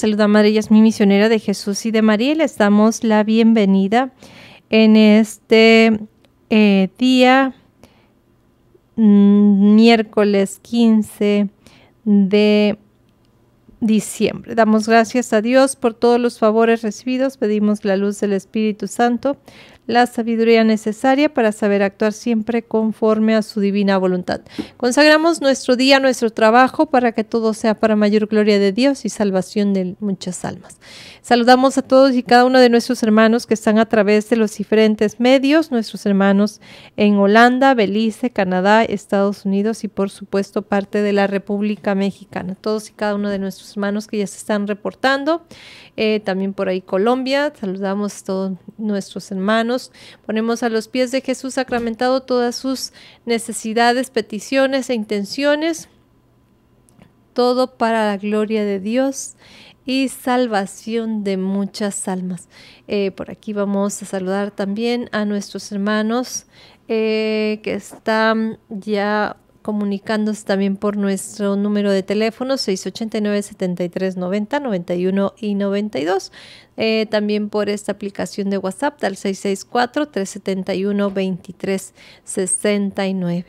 saluda Madre mi misionera de Jesús y de María. les damos la bienvenida en este eh, día mm, miércoles 15 de diciembre. Damos gracias a Dios por todos los favores recibidos. Pedimos la luz del Espíritu Santo la sabiduría necesaria para saber actuar siempre conforme a su divina voluntad. Consagramos nuestro día, nuestro trabajo, para que todo sea para mayor gloria de Dios y salvación de muchas almas. Saludamos a todos y cada uno de nuestros hermanos que están a través de los diferentes medios, nuestros hermanos en Holanda, Belice, Canadá, Estados Unidos y por supuesto parte de la República Mexicana. Todos y cada uno de nuestros hermanos que ya se están reportando, eh, también por ahí Colombia, saludamos a todos nuestros hermanos Ponemos a los pies de Jesús sacramentado todas sus necesidades, peticiones e intenciones. Todo para la gloria de Dios y salvación de muchas almas. Eh, por aquí vamos a saludar también a nuestros hermanos eh, que están ya comunicándose también por nuestro número de teléfono 689 7390 91 y 92 eh, también por esta aplicación de WhatsApp al 664-371-2369.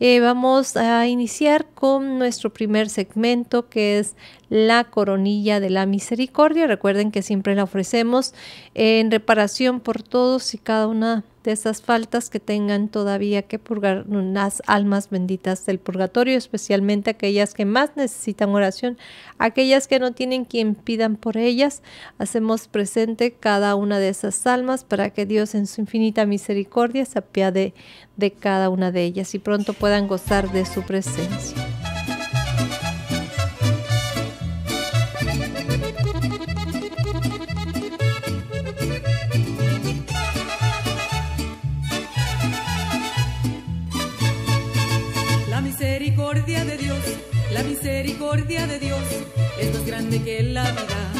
Eh, vamos a iniciar con nuestro primer segmento que es la coronilla de la misericordia. Recuerden que siempre la ofrecemos en reparación por todos y cada una de esas faltas que tengan todavía que purgar unas almas benditas del purgatorio, especialmente aquellas que más necesitan oración, aquellas que no tienen quien pidan por ellas. Hacemos presente cada una de esas almas para que Dios en su infinita misericordia se apiade de cada una de ellas y pronto puedan gozar de su presencia. La misericordia de Dios, la misericordia de Dios es más grande que la vida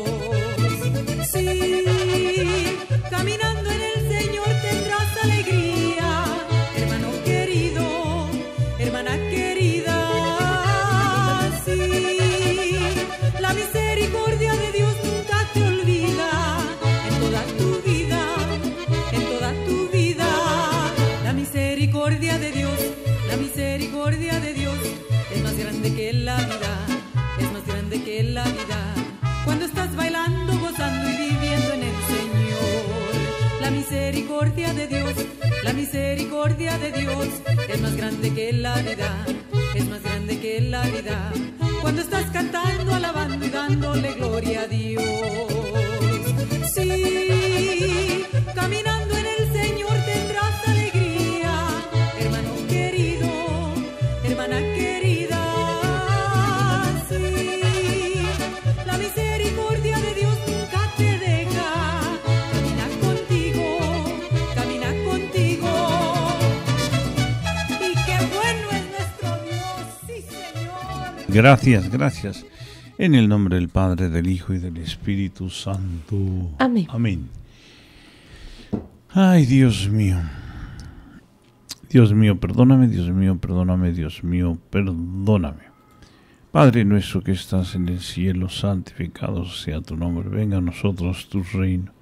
gloria de Dios es más grande que la vida, es más grande que la vida. Cuando estás cantando, alabando y dándole gloria a Dios. Gracias, gracias. En el nombre del Padre, del Hijo y del Espíritu Santo. Amén. Amén. Ay, Dios mío. Dios mío, perdóname, Dios mío, perdóname, Dios mío, perdóname. Padre nuestro que estás en el cielo, santificado sea tu nombre, venga a nosotros tu reino.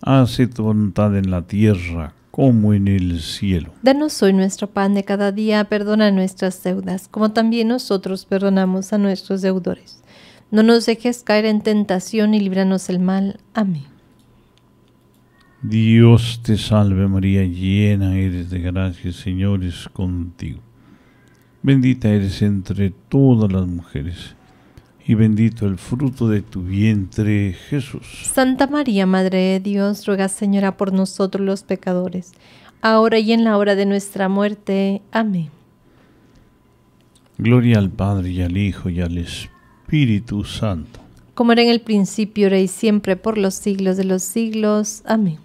Hace tu voluntad en la tierra como en el cielo. Danos hoy nuestro pan de cada día, perdona nuestras deudas, como también nosotros perdonamos a nuestros deudores. No nos dejes caer en tentación y líbranos del mal. Amén. Dios te salve María, llena eres de gracia, Señor es contigo. Bendita eres entre todas las mujeres y bendito el fruto de tu vientre, Jesús. Santa María, Madre de Dios, ruega, Señora, por nosotros los pecadores, ahora y en la hora de nuestra muerte. Amén. Gloria al Padre, y al Hijo, y al Espíritu Santo. Como era en el principio, era y siempre, por los siglos de los siglos. Amén.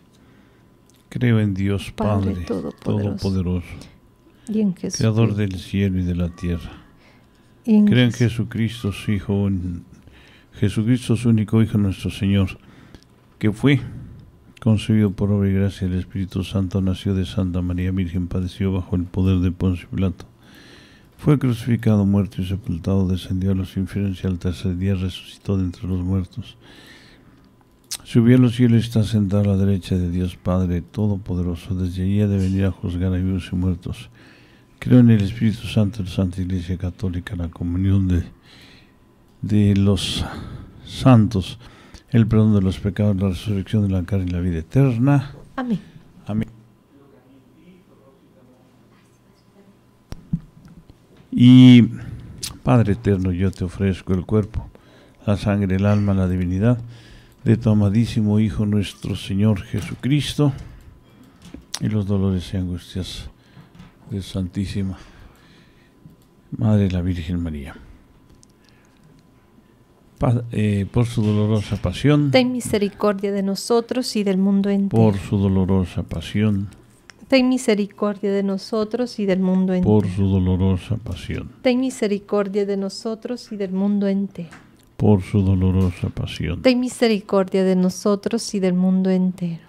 Creo en Dios Padre, Todopoderoso, Creador del cielo y de la tierra In en Jesucristo, su Hijo, Jesucristo, su único Hijo, nuestro Señor, que fue concebido por obra y gracia del Espíritu Santo, nació de Santa María Virgen, padeció bajo el poder de Poncio Plato, Fue crucificado, muerto y sepultado, descendió a los infiernos y al tercer día resucitó de entre los muertos. Subió a los cielos y está sentado a la derecha de Dios Padre Todopoderoso. Desde allí ha de venir a juzgar a vivos y muertos. Creo en el Espíritu Santo, la Santa Iglesia Católica, la comunión de, de los santos, el perdón de los pecados, la resurrección de la carne y la vida eterna. Amén. Amén. Y Padre eterno, yo te ofrezco el cuerpo, la sangre, el alma, la divinidad de tu amadísimo Hijo nuestro Señor Jesucristo y los dolores y angustias de Santísima Madre la Virgen María. Eh, por su dolorosa pasión. Ten misericordia de nosotros y del mundo entero. Por su dolorosa pasión. Ten misericordia de nosotros y del mundo entero. Por su dolorosa pasión. Ten misericordia de nosotros y del mundo entero. Por su dolorosa pasión. Ten misericordia de nosotros y del mundo entero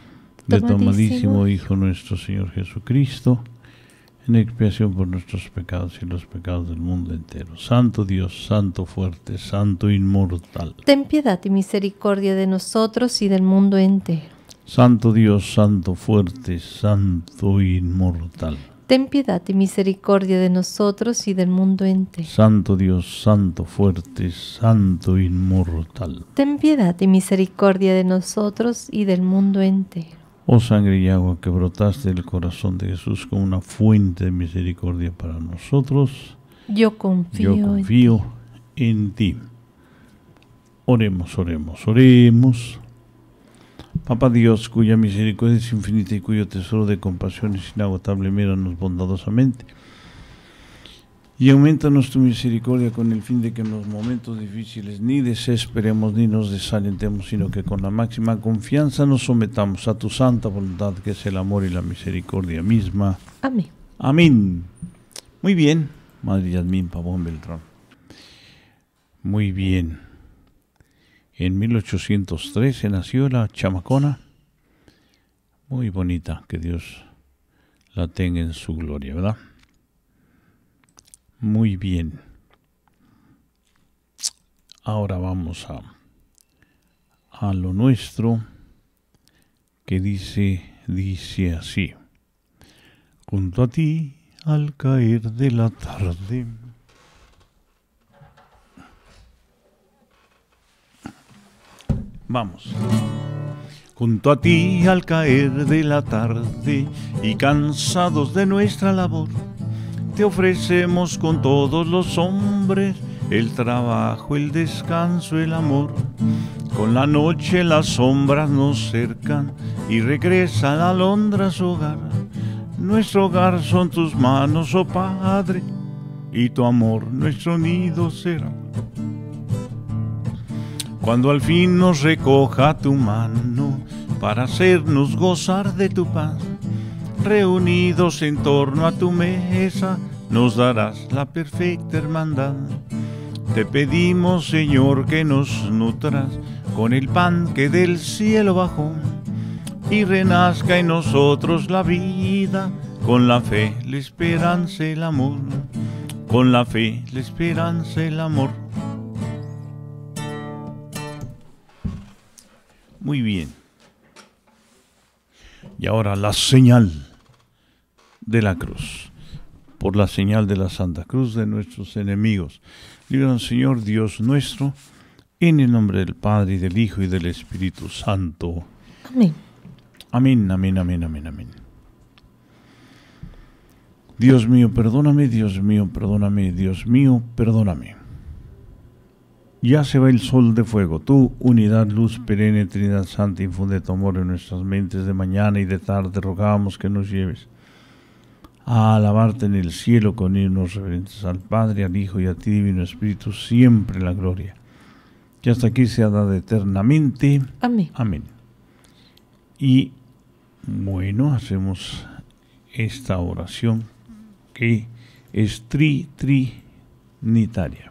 de tomadísimo Hijo nuestro Señor Jesucristo, en expiación por nuestros pecados y los pecados del mundo entero. Santo Dios, Santo fuerte, Santo inmortal. Ten piedad y misericordia de nosotros y del mundo entero. Santo Dios, Santo fuerte, Santo inmortal. Ten piedad y misericordia de nosotros y del mundo entero. Santo Dios, Santo fuerte, Santo inmortal. Ten piedad y misericordia de nosotros y del mundo entero. Oh sangre y agua que brotaste del corazón de Jesús como una fuente de misericordia para nosotros. Yo confío, en, ti. Oremos, oremos, oremos. Papá Dios, cuya misericordia es infinita y cuyo tesoro de compasión es inagotable, míranos bondadosamente y aumentanos tu misericordia con el fin de que en los momentos difíciles ni desesperemos ni nos desalentemos, sino que con la máxima confianza nos sometamos a tu santa voluntad, que es el amor y la misericordia misma. Amén. Amén. Muy bien, Madre Yadmín Pavón Beltrán. Muy bien. En 1813 nació la chamacona, muy bonita, que Dios la tenga en su gloria, ¿verdad? Muy bien. Ahora vamos a, a lo nuestro que dice, dice así. Junto a ti, al caer de la tarde, Vamos. Junto a ti al caer de la tarde y cansados de nuestra labor ofrecemos con todos los hombres el trabajo, el descanso, el amor. Con la noche las sombras nos cercan y regresa la alondra su hogar. Nuestro hogar son tus manos, oh Padre, y tu amor nuestro nido será. Cuando al fin nos recoja tu mano para hacernos gozar de tu paz, reunidos en torno a tu mesa, nos darás la perfecta hermandad. Te pedimos, Señor, que nos nutras con el pan que del cielo bajó y renazca en nosotros la vida, con la fe, la esperanza, el amor, con la fe, la esperanza, el amor. Muy bien. Y ahora la señal de la cruz por la señal de la Santa Cruz de nuestros enemigos. Líbranos, Señor Dios nuestro, en el nombre del Padre, y del Hijo, y del Espíritu Santo. Amén. Amén, amén, amén, amén, amén. Dios mío, perdóname, Dios mío, perdóname, Dios mío, perdóname. Ya se va el sol de fuego. Tú, unidad, luz perenne, Trinidad Santa, infunde tu amor en nuestras mentes de mañana y de tarde. Rogamos que nos lleves a alabarte en el cielo con himnos reverentes al Padre, al Hijo y a ti, Divino Espíritu, siempre la gloria. Que hasta aquí sea dada eternamente. Amén. Amén. Y bueno, hacemos esta oración que es tri trinitaria.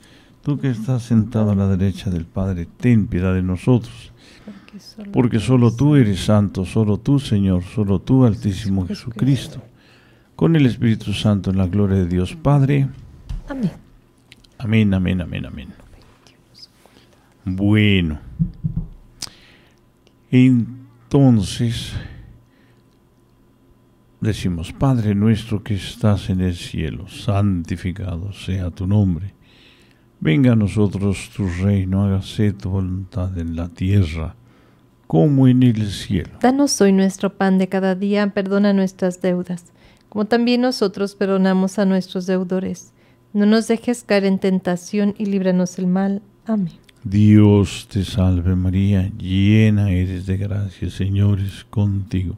Tú que estás sentado a la derecha del Padre, ten piedad de nosotros. Porque solo tú eres santo, solo tú Señor, solo tú Altísimo Jesucristo. Con el Espíritu Santo en la gloria de Dios Padre. Amén. Amén, amén, amén, amén. Bueno. Entonces, decimos, Padre nuestro que estás en el cielo, santificado sea tu nombre Venga a nosotros tu reino, hágase tu voluntad en la tierra como en el cielo. Danos hoy nuestro pan de cada día, perdona nuestras deudas, como también nosotros perdonamos a nuestros deudores. No nos dejes caer en tentación y líbranos del mal. Amén. Dios te salve María, llena eres de gracia, Señor es contigo.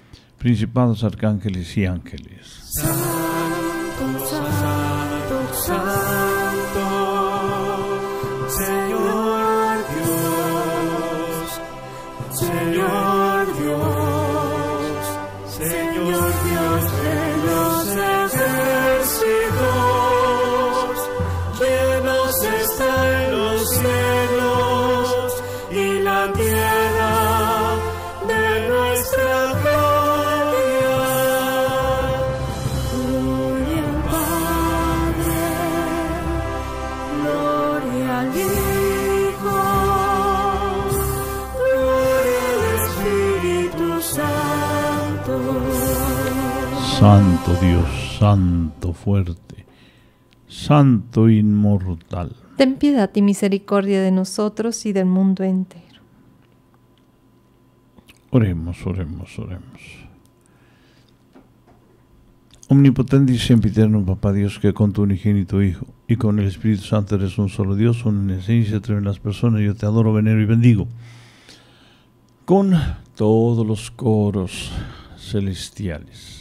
principados, arcángeles y ángeles. Santo Dios, Santo fuerte, Santo inmortal. Ten piedad y misericordia de nosotros y del mundo entero. Oremos, oremos, oremos. Omnipotente y siempre eterno Papá Dios, que con tu unigénito Hijo y con el Espíritu Santo eres un solo Dios, una esencia, entre las personas, yo te adoro, venero y bendigo. Con todos los coros celestiales.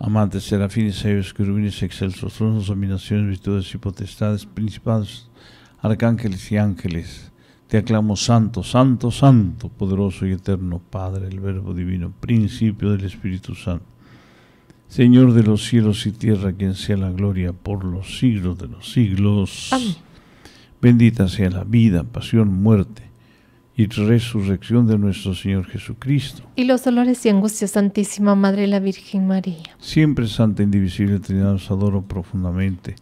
Amantes, serafines, sabios, querubines, excelsos tronos, dominaciones, virtudes y potestades, principados, arcángeles y ángeles. Te aclamo santo, santo, santo, poderoso y eterno Padre, el Verbo Divino, principio del Espíritu Santo. Señor de los cielos y tierra, quien sea la gloria por los siglos de los siglos. Bendita sea la vida, pasión, muerte y resurrección de nuestro Señor Jesucristo. Y los dolores y angustias, Santísima Madre la Virgen María. Siempre Santa, Indivisible Trinidad, os adoro profundamente.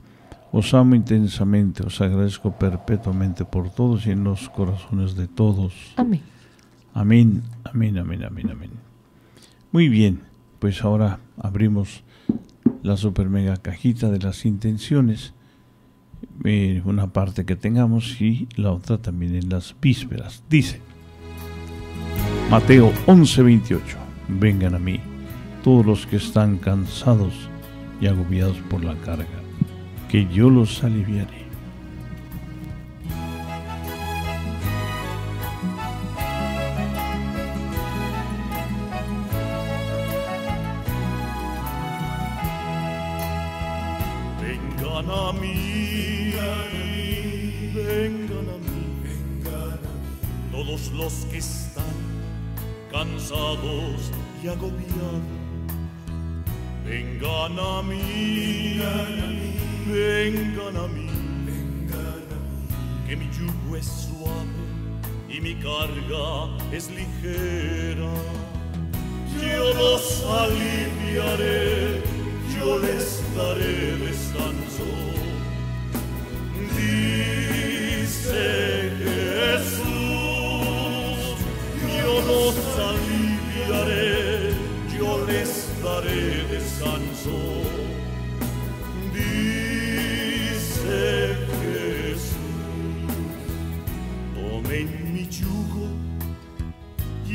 Os amo intensamente, os agradezco perpetuamente por todos y en los corazones de todos. Amén. Amén, amén, amén, amén, amén. Muy bien, pues ahora abrimos la super mega cajita de las intenciones eh, una parte que tengamos y la otra también en las vísperas. Dice Mateo 11:28, vengan a mí todos los que están cansados y agobiados por la carga, que yo los aliviaré.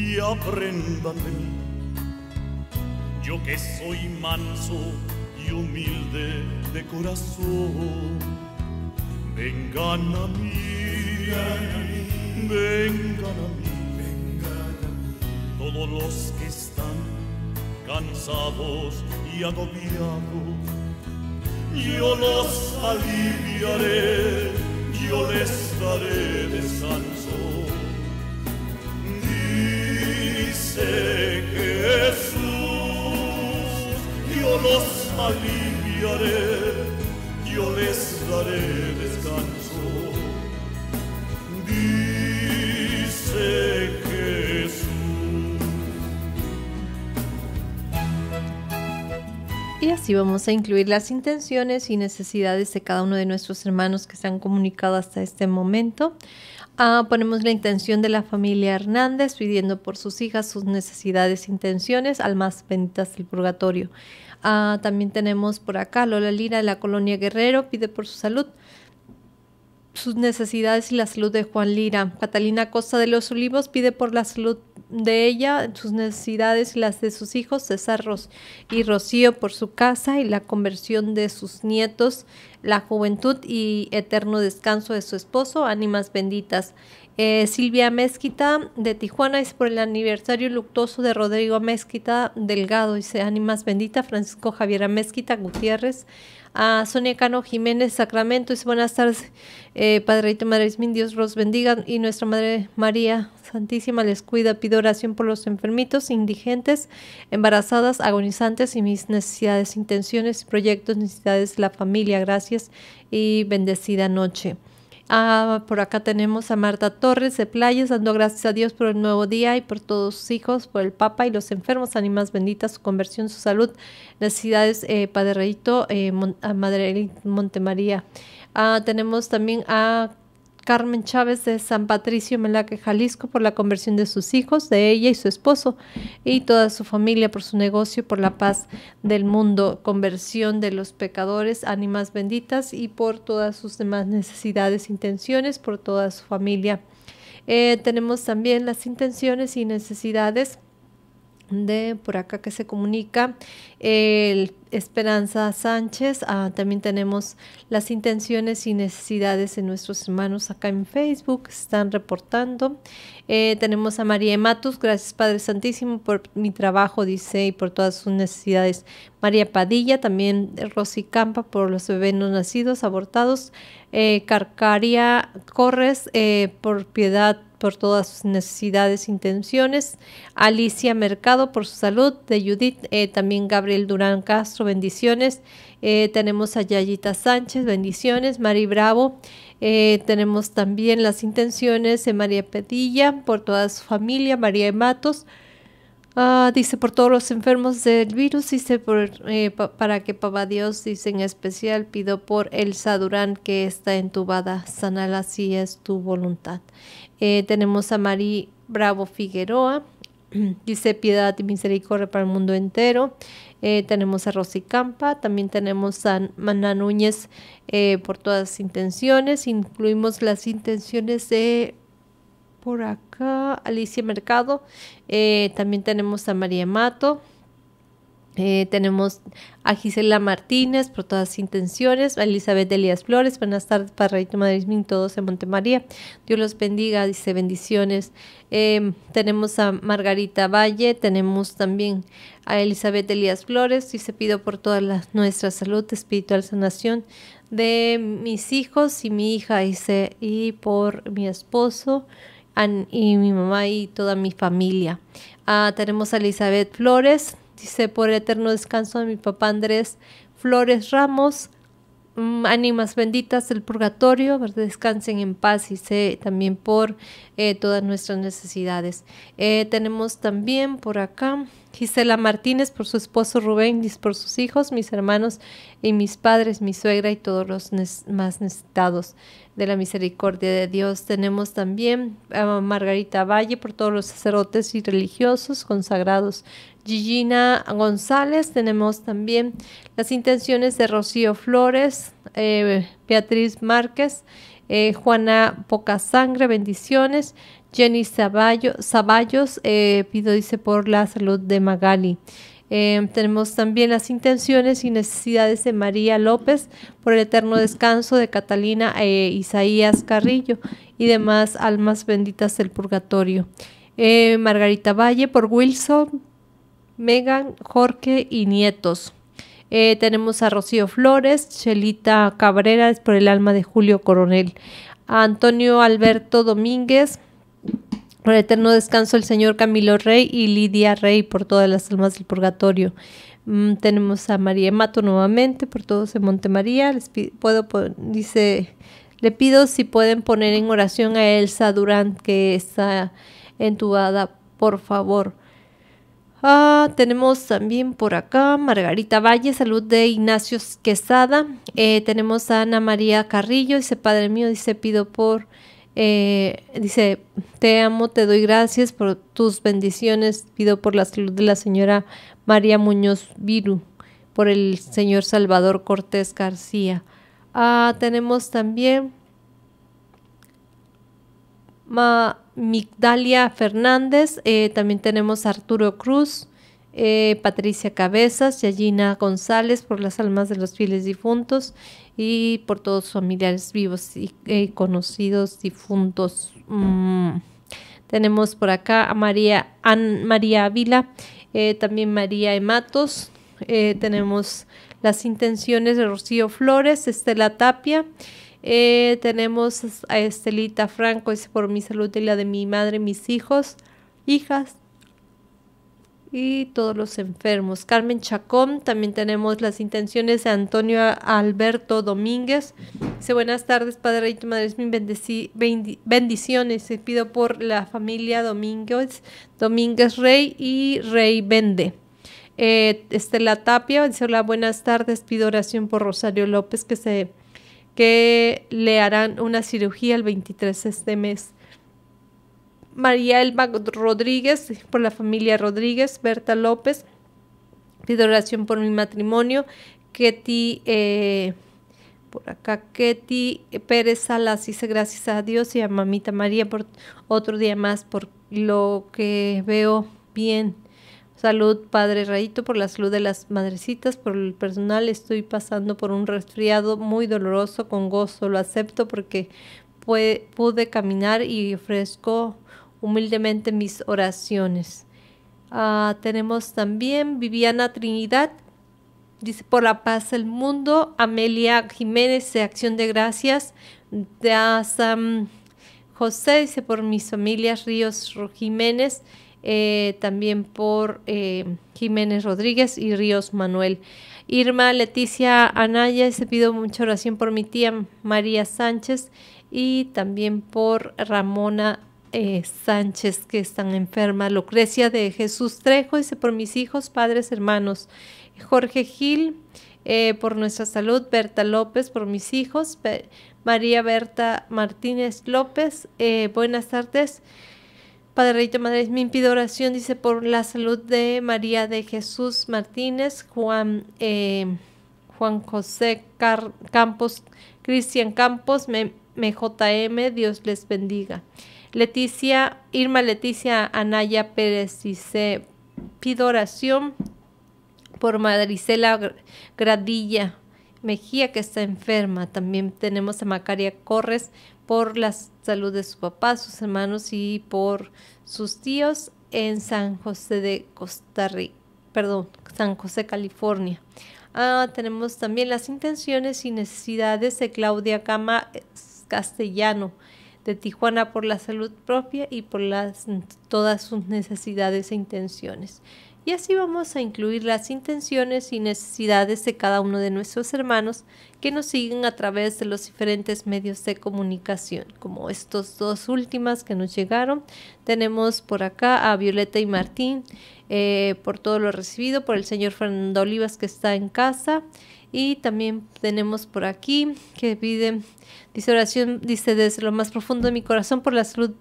y aprendan de mí. Yo que soy manso y humilde de corazón, vengan a mí, vengan a mí, Vengan a todos los que están cansados y agobiados, yo los aliviaré, yo les daré descanso. Dice Jesús, yo los aliviaré, yo les daré descanso. Dice Jesús. Y así vamos a incluir las intenciones y necesidades de cada uno de nuestros hermanos que se han comunicado hasta este momento. Ah, ponemos la intención de la familia Hernández pidiendo por sus hijas sus necesidades, e intenciones, más benditas del purgatorio. Ah, también tenemos por acá Lola Lira de la colonia Guerrero pide por su salud sus necesidades y la salud de Juan Lira. Catalina Costa de los Olivos pide por la salud de ella, sus necesidades y las de sus hijos, César y Rocío por su casa y la conversión de sus nietos, la juventud y eterno descanso de su esposo, ánimas benditas. Eh, Silvia Mezquita de Tijuana es por el aniversario luctuoso de Rodrigo Mezquita Delgado, dice ánimas bendita, Francisco Javier Mezquita Gutiérrez, a Sonia Cano Jiménez Sacramento. Dice buenas tardes, eh, Padre Madre Ismín, Dios los bendiga y nuestra Madre María Santísima les cuida. Pido oración por los enfermitos, indigentes, embarazadas, agonizantes y mis necesidades, intenciones, proyectos, necesidades de la familia. Gracias y bendecida noche. Ah, por acá tenemos a Marta Torres de Playas, dando gracias a Dios por el nuevo día y por todos sus hijos, por el Papa y los enfermos, ánimas benditas, su conversión, su salud, necesidades, eh, Padre eh, Madre Montemaría. Ah, tenemos también a Carmen Chávez de San Patricio Melaque, Jalisco, por la conversión de sus hijos, de ella y su esposo, y toda su familia por su negocio, por la paz del mundo, conversión de los pecadores, ánimas benditas, y por todas sus demás necesidades, intenciones, por toda su familia. Eh, tenemos también las intenciones y necesidades de por acá que se comunica, el Esperanza Sánchez. Ah, también tenemos las intenciones y necesidades de nuestros hermanos acá en Facebook, están reportando. Eh, tenemos a María Matus, gracias Padre Santísimo por mi trabajo, dice, y por todas sus necesidades. María Padilla, también Rosy Campa por los bebés no nacidos, abortados. Eh, Carcaria Corres, eh, por piedad por todas sus necesidades e intenciones. Alicia Mercado por su salud. De Judith, eh, también Gabriel Durán Castro, bendiciones. Eh, tenemos a Yayita Sánchez, bendiciones. Mari Bravo. Eh, tenemos también las intenciones de María Pedilla por toda su familia. María de Matos. Ah, dice por todos los enfermos del virus, dice para que papa Dios, dice en especial, pido por Elsa Durán que está entubada, sanala si es tu voluntad. Eh, tenemos a Mari Bravo Figueroa, dice piedad y misericordia para el mundo entero. Eh, tenemos a Rosy Campa, también tenemos a maná Núñez eh, por todas las intenciones, incluimos las intenciones de por acá, Alicia Mercado, también tenemos a María Mato, eh, tenemos a Gisela Martínez por todas las intenciones, a Elizabeth Elías Flores, buenas tardes para Rey Madrid, todos en Montemaría. Dios los bendiga, dice bendiciones. Em, tenemos a Margarita Valle, tenemos también a Elizabeth Elías Flores, y se pido por toda nuestra salud espiritual, sanación de mis hijos y mi hija, dice, y por mi esposo y mi mamá y toda mi familia. Ah, tenemos a Elizabeth Flores, dice por el eterno descanso de mi papá Andrés Flores Ramos, mm, ánimas benditas del purgatorio, descansen en paz y sé también por eh, todas nuestras necesidades. Eh, tenemos también por acá Gisela Martínez por su esposo Rubén, por sus hijos, mis hermanos y mis padres, mi suegra y todos los más necesitados de la misericordia de Dios. Tenemos también a Margarita Valle por todos los sacerdotes y religiosos consagrados, Gigina González, tenemos también las intenciones de Rocío Flores, eh, Beatriz Márquez, eh, Juana Poca Sangre, bendiciones, Jenny Zaballo, Zaballos, eh, pido dice por la salud de Magali. tenemos también las intenciones y necesidades de María López por el eterno descanso de Catalina e Isaías Carrillo y demás almas benditas del purgatorio. Margarita Valle por Wilson, Megan, Jorge y nietos. Eh, tenemos a Rocío Flores, Chelita Cabrera, es por el alma de Julio Coronel. A Antonio Alberto Domínguez, por eterno descanso el señor Camilo Rey y Lidia Rey por todas las almas del purgatorio. Mm, tenemos a María Mato nuevamente por todos en Montemaría. Les puedo, dice, le pido si pueden poner en oración a Elsa Durán que está entubada, por favor. Ah, tenemos también por acá Margarita Valle, salud de Ignacio Quesada. Eh, tenemos a Ana María Carrillo, dice Padre mío, dice pido por, eh, dice, te amo, te doy gracias por tus bendiciones, pido por la salud de la señora María Muñoz Viru, por el señor Salvador Cortés García. Ah, tenemos también Migdalia Fernández, eh, también tenemos a Arturo Cruz, eh, Patricia Cabezas, Yallina González, por las almas de los fieles difuntos y por todos sus familiares vivos y eh, conocidos difuntos. Mm. Tenemos por acá a María, An María Ávila, también María Ematos, tenemos las intenciones de Rocío Flores, Estela Tapia. Eh, tenemos a Estelita Franco, dice por mi salud y la de mi madre, mis hijos, hijas y todos los enfermos. Carmen Chacón, también tenemos las intenciones de Antonio Alberto Domínguez. Dice buenas tardes, Padre y madre, bendiciones. Se pido por la familia Domínguez, Domínguez Rey y Rey Vende. Eh, Estela Tapia dice hola, buenas tardes, pido oración por Rosario López que se que le harán una cirugía el 23 de este mes. María Elba Rodríguez, por la familia Rodríguez, Berta López, pido oración por mi matrimonio, Ketty, eh, por acá, Ketty Pérez Salas dice gracias a Dios y a mamita María por otro día más, por lo que veo bien Salud, padre Rayito, por la salud de las madrecitas, por el personal. Estoy pasando por un resfriado muy doloroso, con gozo. Lo acepto porque pude, caminar y ofrezco humildemente mis oraciones. Ah, tenemos también Viviana Trinidad, dice por la paz del mundo. Amelia Jiménez, de Acción de Gracias. De José, dice por mis familias Ríos Jiménez. Eh, también por eh, Jiménez Rodríguez y Ríos Manuel. Irma Leticia Anaya, se pido mucha oración por mi tía María Sánchez y también por Ramona eh, Sánchez, que están enferma. Lucrecia de Jesús Trejo, dice por mis hijos, padres, hermanos. Jorge Gil, por nuestra salud. Berta López, por mis hijos. María Berta Martínez López, buenas tardes. Padre madre, mi pido oración, dice, por la salud de María de Jesús Martínez, Juan, eh, Juan José Campos, Cristian Campos, MJM, Dios les bendiga. Leticia, Irma Leticia Anaya Pérez, dice, pido oración por Madricela Gradilla Mejía, que está enferma. También tenemos a Macaria Corres, por la salud de su papá, sus hermanos y por sus tíos en San José de Costa Rica, perdón, San José, California. Ah, tenemos también las intenciones y necesidades de Claudia Cama Castellano de Tijuana por la salud propia y por las, todas sus necesidades e intenciones y así vamos a incluir las intenciones y necesidades de cada uno de nuestros hermanos que nos siguen a través de los diferentes medios de comunicación, como estos dos últimas que nos llegaron. Tenemos por acá a Violeta y Martín eh, por todo lo recibido, por el señor Fernando Olivas que está en casa. Y también tenemos por aquí que pide, dice oración, dice desde lo más profundo de mi corazón por la salud,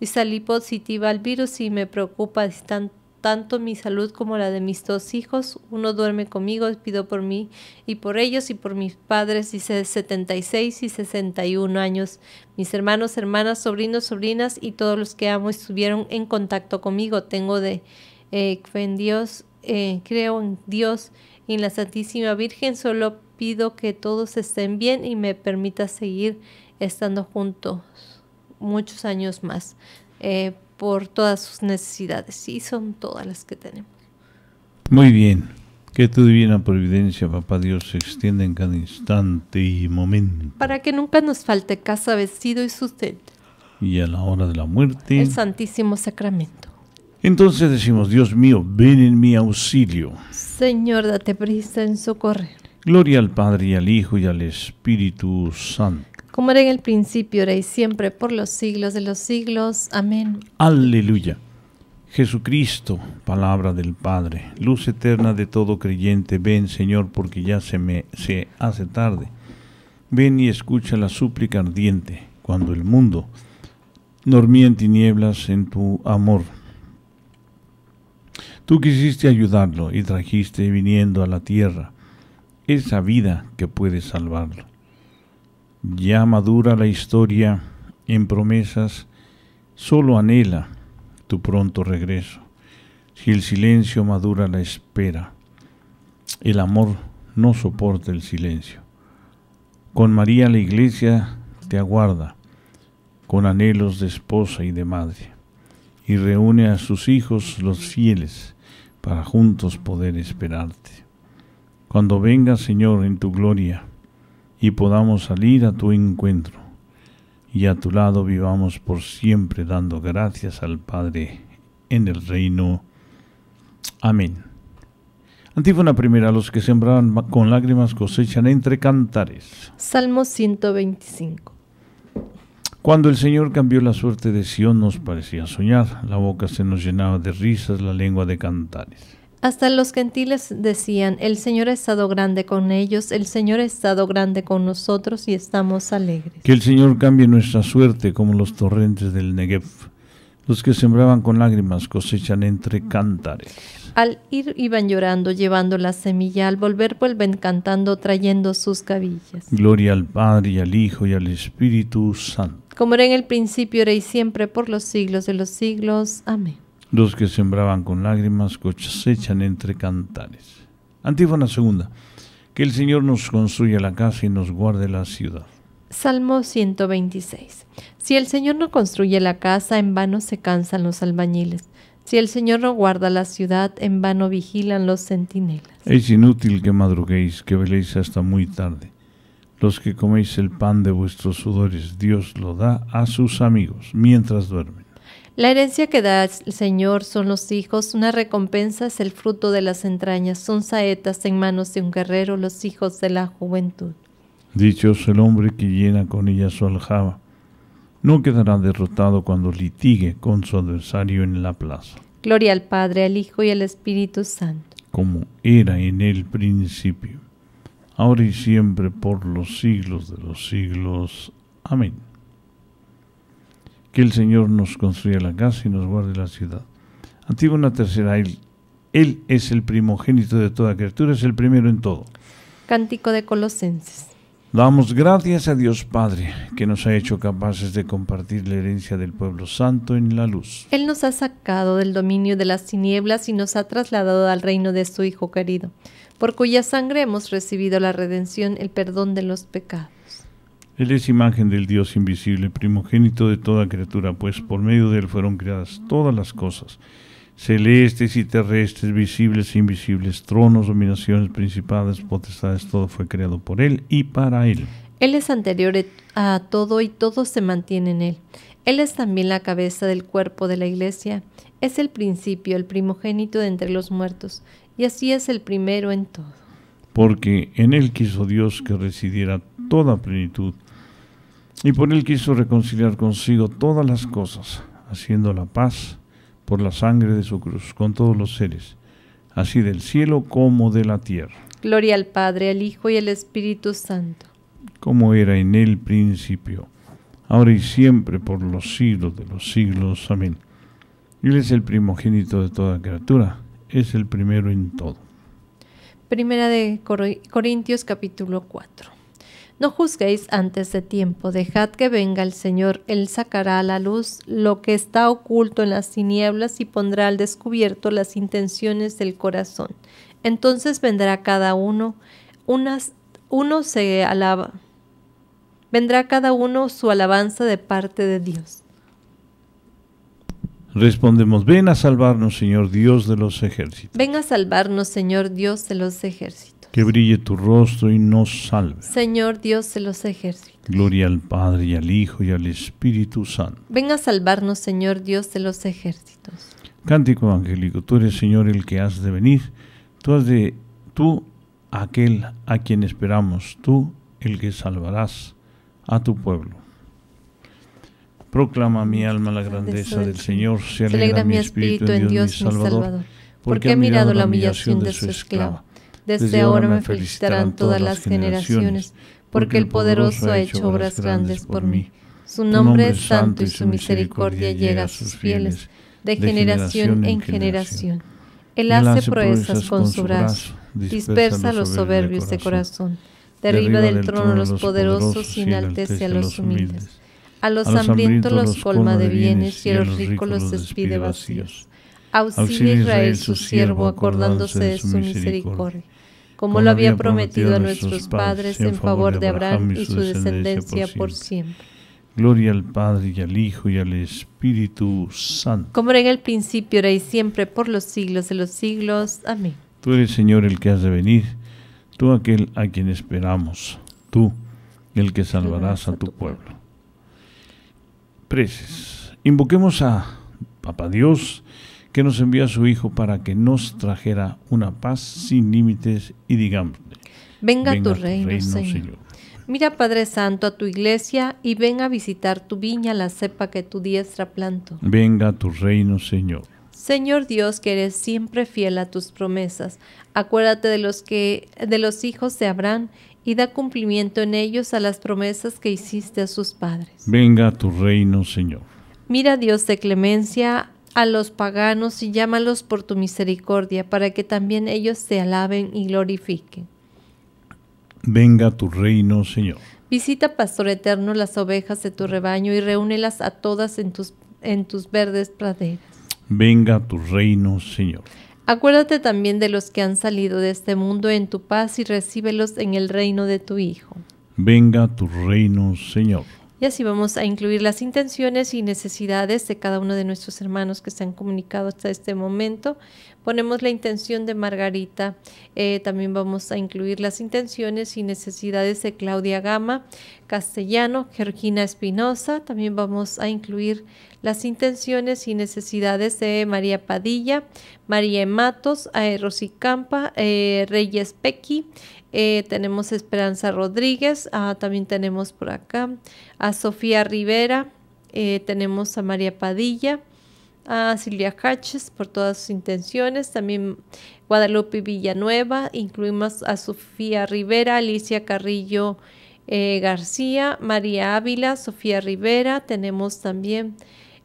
dice positiva al virus y me preocupa distante tanto mi salud como la de mis dos hijos. Uno duerme conmigo, pido por mí y por ellos y por mis padres, dice 76 y 61 años. Mis hermanos, hermanas, sobrinos, sobrinas y todos los que amo estuvieron en contacto conmigo. Tengo de eh, en Dios, eh, creo en Dios y en la Santísima Virgen. Solo pido que todos estén bien y me permita seguir estando juntos muchos años más. Eh, por todas sus necesidades y son todas las que tenemos. Muy bien, que tu divina providencia, papá Dios, se extienda en cada instante y momento. Para que nunca nos falte casa, vestido y sustento. Y a la hora de la muerte. El Santísimo Sacramento. Entonces decimos, Dios mío, ven en mi auxilio. Señor, date prisa en socorrer. Gloria al Padre y al Hijo y al Espíritu Santo como era en el principio, era y siempre, por los siglos de los siglos. Amén. Aleluya. Jesucristo, palabra del Padre, luz eterna de todo creyente, ven Señor, porque ya se me se hace tarde. Ven y escucha la súplica ardiente, cuando el mundo dormía en tinieblas en tu amor. Tú quisiste ayudarlo y trajiste viniendo a la tierra esa vida que puede salvarlo ya madura la historia en promesas, solo anhela tu pronto regreso. Si el silencio madura la espera, el amor no soporta el silencio. Con María la iglesia te aguarda, con anhelos de esposa y de madre, y reúne a sus hijos los fieles para juntos poder esperarte. Cuando venga Señor, en tu gloria, y podamos salir a tu encuentro y a tu lado vivamos por siempre dando gracias al Padre en el reino. Amén. Antífona primera, los que sembran con lágrimas cosechan entre cantares. Salmo 125. Cuando el Señor cambió la suerte de Sión nos parecía soñar, la boca se nos llenaba de risas, la lengua de cantares. Hasta los gentiles decían, el Señor ha estado grande con ellos, el Señor ha estado grande con nosotros y estamos alegres. Que el Señor cambie nuestra suerte como los torrentes del Negev. Los que sembraban con lágrimas cosechan entre cántares. Al ir iban llorando, llevando la semilla, al volver vuelven cantando, trayendo sus cabillas. Gloria al Padre y al Hijo y al Espíritu Santo. Como era en el principio, era y siempre, por los siglos de los siglos. Amén. Los que sembraban con lágrimas cosechan entre cantares. Antífona segunda. Que el Señor nos construya la casa y nos guarde la ciudad. Salmo 126. Si el Señor no construye la casa, en vano se cansan los albañiles. Si el Señor no guarda la ciudad, en vano vigilan los centinelas. Es inútil que madruguéis, que veléis hasta muy tarde. Los que coméis el pan de vuestros sudores, Dios lo da a sus amigos mientras duermen. La herencia que da el Señor son los hijos, una recompensa es el fruto de las entrañas, son saetas en manos de un guerrero los hijos de la juventud. Dicho es el hombre que llena con ella su aljaba, no quedará derrotado cuando litigue con su adversario en la plaza. Gloria al Padre, al Hijo y al Espíritu Santo. Como era en el principio, ahora y siempre, por los siglos de los siglos. Amén. Que el Señor nos construya la casa y nos guarde la ciudad. Antígona tercera, él, él es el primogénito de toda criatura, es el primero en todo. Cántico de Colosenses. Damos gracias a Dios Padre, que nos ha hecho capaces de compartir la herencia del pueblo santo en la luz. Él nos ha sacado del dominio de las tinieblas y nos ha trasladado al reino de su Hijo querido, por cuya sangre hemos recibido la redención, el perdón de los pecados. Él es imagen del Dios invisible, primogénito de toda criatura, pues por medio de Él fueron creadas todas las cosas, celestes y terrestres, visibles e invisibles, tronos, dominaciones, principales, potestades, todo fue creado por Él y para Él. Él es anterior e- a todo y todo se mantiene en Él. Él es también la cabeza del cuerpo de la iglesia. Es el principio, el primogénito de entre los muertos, y así es el primero en todo. Porque en Él quiso Dios que residiera toda plenitud y por él quiso reconciliar consigo todas las cosas, haciendo la paz por la sangre de su cruz con todos los seres, así del cielo como de la tierra. Gloria al Padre, al Hijo y al Espíritu Santo. Como era en el principio, ahora y siempre, por los siglos de los siglos. Amén. Él es el primogénito de toda criatura, es el primero en todo. Primera de Corintios capítulo 4. No juzguéis antes de tiempo, dejad que venga el Señor, Él sacará a la luz lo que está oculto en las tinieblas y pondrá al descubierto las intenciones del corazón. Entonces vendrá cada uno, unas, uno se alaba, vendrá cada uno su alabanza de parte de Dios. Respondemos, ven a salvarnos, Señor Dios de los ejércitos. Ven a salvarnos, Señor Dios de los ejércitos que brille tu rostro y nos salve. Señor Dios de los ejércitos. Gloria al Padre y al Hijo y al Espíritu Santo. Ven a salvarnos, Señor Dios de los ejércitos. Cántico evangélico, tú eres Señor el que has de venir, tú has de tú aquel a quien esperamos, tú el que salvarás a tu pueblo. Proclama mi alma la grandeza del Señor, se alegra mi espíritu en Dios mi Salvador, porque ha mirado la humillación de su esclavo. Desde ahora me felicitarán todas las generaciones, porque el poderoso ha hecho obras grandes por mí. Su nombre es santo y su misericordia llega a sus fieles, de generación en generación. Él hace proezas con su brazo, dispersa a los soberbios de corazón, derriba del trono a los poderosos y enaltece a los humildes. A los hambrientos los colma de bienes y a los ricos los despide vacíos. Auxilia Israel su siervo acordándose de su misericordia como lo había prometido a nuestros padres en favor de Abraham y su descendencia por siempre. Gloria al Padre y al Hijo y al Espíritu Santo. Como era en el principio, era y siempre, por los siglos de los siglos. Amén. Tú eres Señor el que has de venir, tú aquel a quien esperamos, tú el que salvarás a tu pueblo. Preces, invoquemos a Papa Dios que nos envió a su Hijo para que nos trajera una paz sin límites y digamos, venga, tu, reino, Señor. Mira, Padre Santo, a tu iglesia y ven a visitar tu viña, la cepa que tu diestra plantó. Venga tu reino, Señor. Señor Dios, que eres siempre fiel a tus promesas, acuérdate de los que de los hijos de Abraham y da cumplimiento en ellos a las promesas que hiciste a sus padres. Venga tu reino, Señor. Mira, Dios de clemencia, a los paganos y llámalos por tu misericordia, para que también ellos te alaben y glorifiquen. Venga tu reino, Señor. Visita, Pastor Eterno, las ovejas de tu rebaño y reúnelas a todas en tus, en tus verdes praderas. Venga tu reino, Señor. Acuérdate también de los que han salido de este mundo en tu paz y recíbelos en el reino de tu Hijo. Venga tu reino, Señor. Y así vamos a incluir las intenciones y necesidades de cada uno de nuestros hermanos que se han comunicado hasta este momento. Ponemos la intención de Margarita. Eh, también vamos a incluir las intenciones y necesidades de Claudia Gama, Castellano, Georgina Espinosa. También vamos a incluir las intenciones y necesidades de María Padilla, María Matos, eh, Rosy Campa, eh, Reyes Pequi, tenemos eh, tenemos Esperanza Rodríguez, ah, también tenemos por acá a Sofía Rivera, eh, tenemos a María Padilla, a Silvia Caches por todas sus intenciones, también Guadalupe Villanueva, incluimos a Sofía Rivera, Alicia Carrillo eh, García, María Ávila, Sofía Rivera, tenemos también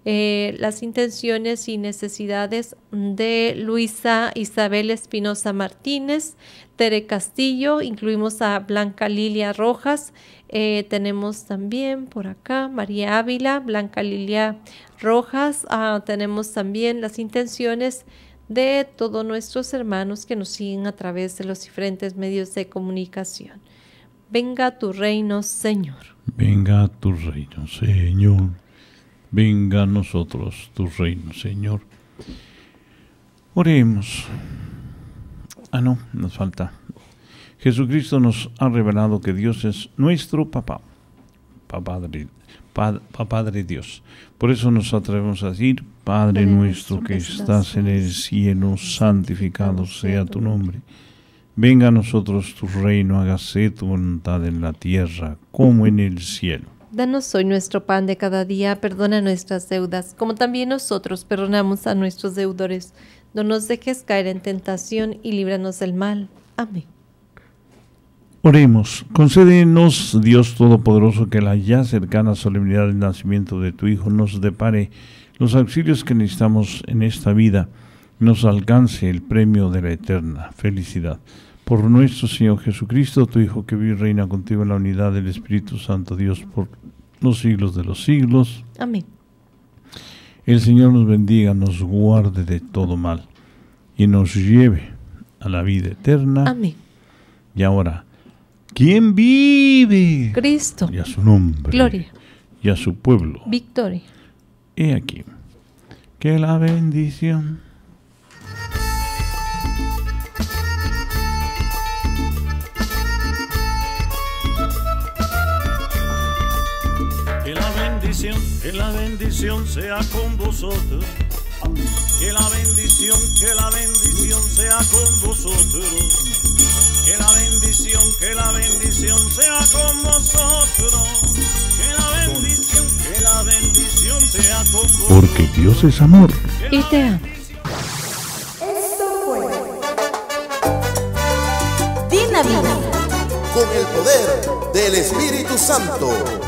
eh, las intenciones y necesidades de Luisa Isabel Espinosa Martínez, Tere Castillo, incluimos a Blanca Lilia Rojas, eh, tenemos también por acá María Ávila, Blanca Lilia Rojas, ah, tenemos también las intenciones de todos nuestros hermanos que nos siguen a través de los diferentes medios de comunicación. Venga tu reino, Señor. Venga a tu reino, Señor venga a nosotros tu reino, Señor. Oremos. Ah, no, nos falta. Jesucristo nos ha revelado que Dios es nuestro papá, Padre, Padre Dios. Por eso nos atrevemos a decir, Padre nuestro que estás en el cielo, santificado sea tu nombre. Venga a nosotros tu reino, hágase tu voluntad en la tierra como en el cielo. Danos hoy nuestro pan de cada día, perdona nuestras deudas, como también nosotros perdonamos a nuestros deudores. No nos dejes caer en tentación y líbranos del mal. Amén. Oremos, concédenos, Dios Todopoderoso, que la ya cercana solemnidad del nacimiento de tu Hijo nos depare los auxilios que necesitamos en esta vida, nos alcance el premio de la eterna felicidad por nuestro Señor Jesucristo, tu Hijo que vive y reina contigo en la unidad del Espíritu Santo, Dios, por los siglos de los siglos. Amén. El Señor nos bendiga, nos guarde de todo mal y nos lleve a la vida eterna. Amén. Y ahora, ¿quién vive? Cristo. Y a su nombre. Gloria. Y a su pueblo. Victoria. He aquí que la bendición Que la bendición sea con vosotros. Que la bendición, que la bendición sea con vosotros. Que la bendición, que la bendición sea con vosotros. Que la bendición, que la bendición sea con vosotros. Porque Dios es amor. Y te Esto fue Con el poder del Espíritu Santo.